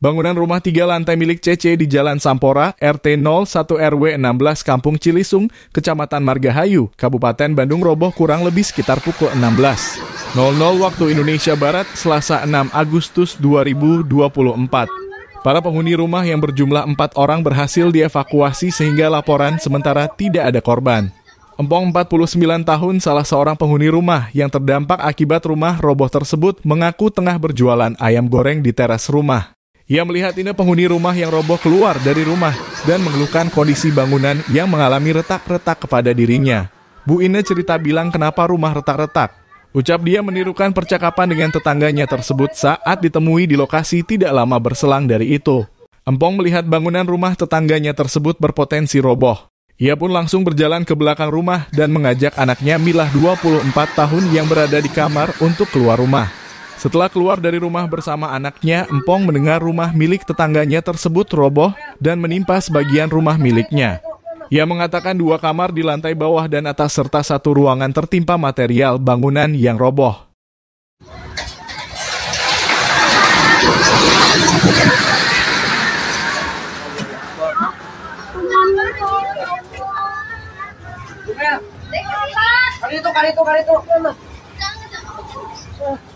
Bangunan rumah tiga lantai milik CC di Jalan Sampora, RT 01 RW 16 Kampung Cilisung, Kecamatan Margahayu, Kabupaten Bandung roboh kurang lebih sekitar pukul 16. 00 waktu Indonesia Barat, Selasa 6 Agustus 2024. Para penghuni rumah yang berjumlah empat orang berhasil dievakuasi sehingga laporan sementara tidak ada korban. Empong 49 tahun salah seorang penghuni rumah yang terdampak akibat rumah roboh tersebut mengaku tengah berjualan ayam goreng di teras rumah. Ia melihat ini penghuni rumah yang roboh keluar dari rumah dan mengeluhkan kondisi bangunan yang mengalami retak-retak kepada dirinya. Bu Ine cerita bilang kenapa rumah retak-retak. Ucap dia menirukan percakapan dengan tetangganya tersebut saat ditemui di lokasi tidak lama berselang dari itu. Empong melihat bangunan rumah tetangganya tersebut berpotensi roboh. Ia pun langsung berjalan ke belakang rumah dan mengajak anaknya Milah 24 tahun yang berada di kamar untuk keluar rumah. Setelah keluar dari rumah bersama anaknya, Empong mendengar rumah milik tetangganya tersebut roboh dan menimpa sebagian rumah miliknya. Ia mengatakan dua kamar di lantai bawah dan atas serta satu ruangan tertimpa material bangunan yang roboh. Kali itu, kali itu, kali itu.